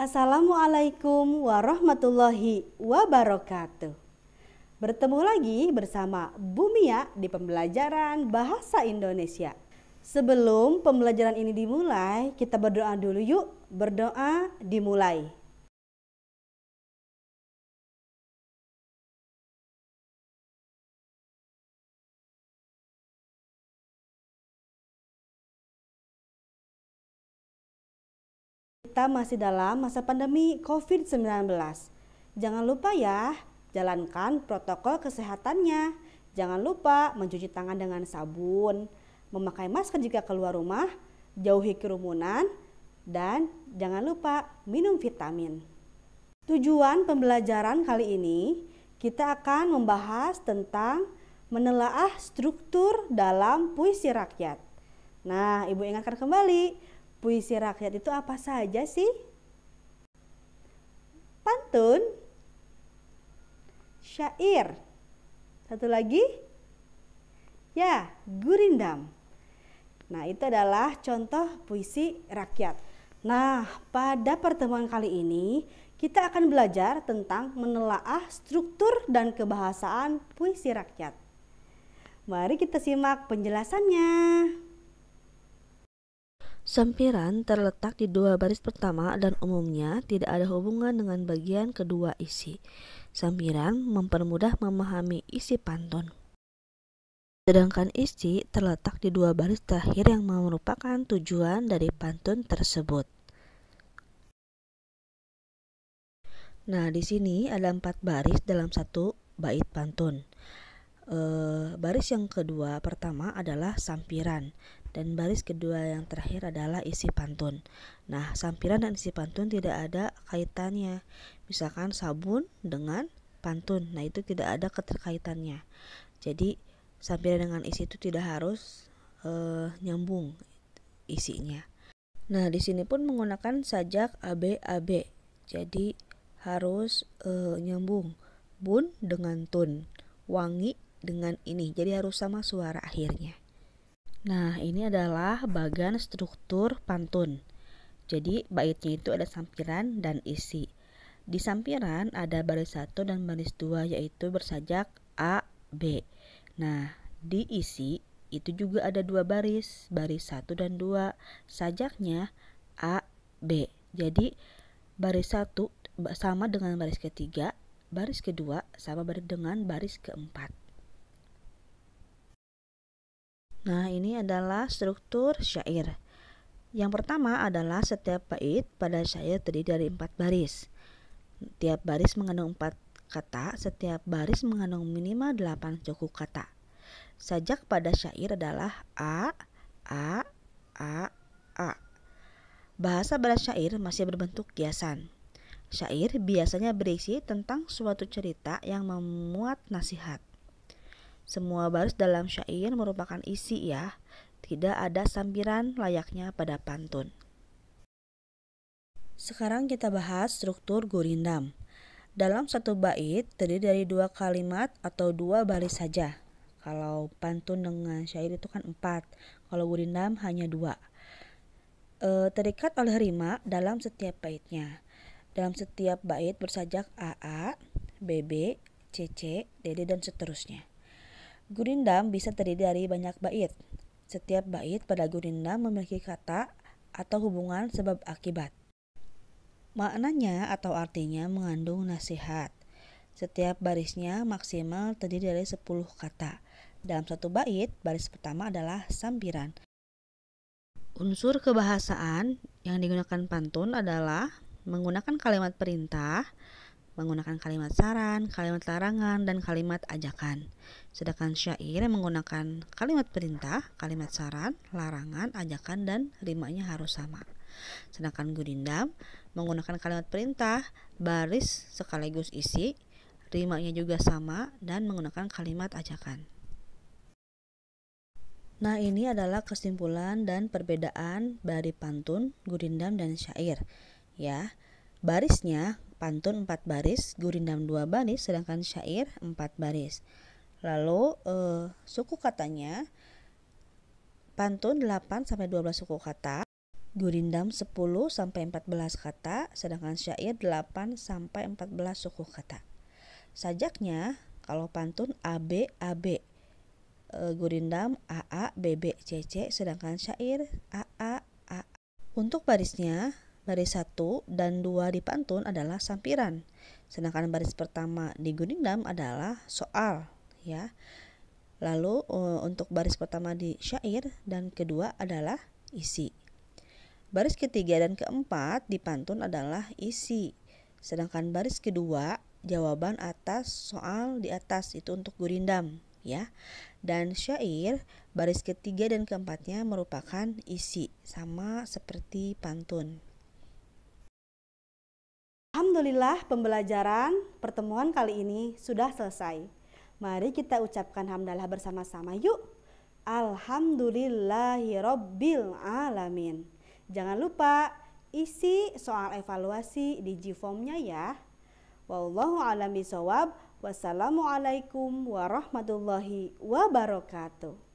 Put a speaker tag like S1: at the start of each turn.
S1: Assalamualaikum warahmatullahi wabarakatuh. Bertemu lagi bersama Bumia di pembelajaran Bahasa Indonesia. Sebelum pembelajaran ini dimulai, kita berdoa dulu yuk. Berdoa dimulai. Kita masih dalam masa pandemi COVID-19. Jangan lupa ya, jalankan protokol kesehatannya. Jangan lupa mencuci tangan dengan sabun, memakai masker jika keluar rumah, jauhi kerumunan, dan jangan lupa minum vitamin. Tujuan pembelajaran kali ini kita akan membahas tentang menelaah struktur dalam puisi rakyat. Nah, Ibu ingatkan kembali Puisi rakyat itu apa saja sih? Pantun, syair, satu lagi, ya, gurindam. Nah, itu adalah contoh puisi rakyat. Nah, pada pertemuan kali ini kita akan belajar tentang menelaah struktur dan kebahasaan puisi rakyat. Mari kita simak penjelasannya. Sempiran terletak di dua baris pertama dan umumnya tidak ada hubungan dengan bagian kedua isi. Sempiran mempermudah memahami isi pantun. Sedangkan isi terletak di dua baris terakhir yang merupakan tujuan dari pantun tersebut. Nah, di sini ada empat baris dalam satu bait pantun. E, baris yang kedua pertama adalah sampiran dan baris kedua yang terakhir adalah isi pantun. Nah, sampiran dan isi pantun tidak ada kaitannya. Misalkan sabun dengan pantun. Nah, itu tidak ada keterkaitannya. Jadi, sampiran dengan isi itu tidak harus uh, nyambung isinya. Nah, di sini pun menggunakan sajak ABAB. Jadi harus eh, nyambung bun dengan tun, wangi dengan ini. Jadi harus sama suara akhirnya. Nah, ini adalah bagan struktur pantun. Jadi, baitnya itu ada sampiran dan isi. Di sampiran ada baris satu dan baris dua yaitu bersajak A, B. Nah, di isi itu juga ada dua baris, baris satu dan dua sajaknya A, B. Jadi, baris satu sama dengan baris ketiga, baris kedua sama dengan baris keempat. Nah, ini adalah struktur syair. Yang pertama adalah setiap bait pada syair terdiri dari empat baris. Tiap baris mengandung empat kata, setiap baris mengandung minimal delapan suku kata. Sajak pada syair adalah a, a, a, a. Bahasa pada syair masih berbentuk kiasan. Syair biasanya berisi tentang suatu cerita yang memuat nasihat. Semua baris dalam syair merupakan isi ya, tidak ada sampiran layaknya pada pantun. Sekarang kita bahas struktur gurindam. Dalam satu bait terdiri dari dua kalimat atau dua baris saja. Kalau pantun dengan syair itu kan empat, kalau gurindam hanya dua. E, terikat oleh rima dalam setiap baitnya. Dalam setiap bait bersajak AA, BB, CC, DD, dan seterusnya. Gurindam bisa terdiri dari banyak bait. Setiap bait pada gurindam memiliki kata atau hubungan sebab akibat. Maknanya atau artinya mengandung nasihat. Setiap barisnya maksimal terdiri dari 10 kata. Dalam satu bait, baris pertama adalah sambiran. Unsur kebahasaan yang digunakan pantun adalah menggunakan kalimat perintah, menggunakan kalimat saran, kalimat larangan, dan kalimat ajakan. Sedangkan syair menggunakan kalimat perintah, kalimat saran, larangan, ajakan, dan rimanya harus sama. Sedangkan gurindam menggunakan kalimat perintah, baris sekaligus isi, rimanya juga sama, dan menggunakan kalimat ajakan. Nah, ini adalah kesimpulan dan perbedaan dari pantun, gurindam, dan syair. Ya, Barisnya pantun 4 baris, gurindam 2 baris, sedangkan syair 4 baris. Lalu eh, suku katanya pantun 8 sampai 12 suku kata, gurindam 10 sampai 14 kata, sedangkan syair 8 sampai 14 suku kata. Sajaknya kalau pantun AB AB e, eh, gurindam AA BB CC sedangkan syair AA AA. Untuk barisnya Baris 1 dan 2 di pantun adalah sampiran. Sedangkan baris pertama di gunindam adalah soal, ya. Lalu eh, untuk baris pertama di syair dan kedua adalah isi. Baris ketiga dan keempat di pantun adalah isi. Sedangkan baris kedua jawaban atas soal di atas itu untuk gurindam ya. Dan syair baris ketiga dan keempatnya merupakan isi sama seperti pantun. Alhamdulillah pembelajaran pertemuan kali ini sudah selesai. Mari kita ucapkan hamdalah bersama-sama yuk. Alhamdulillahirobbil alamin. Jangan lupa isi soal evaluasi di g nya ya. Wallahu alami sawab. Wassalamualaikum warahmatullahi wabarakatuh.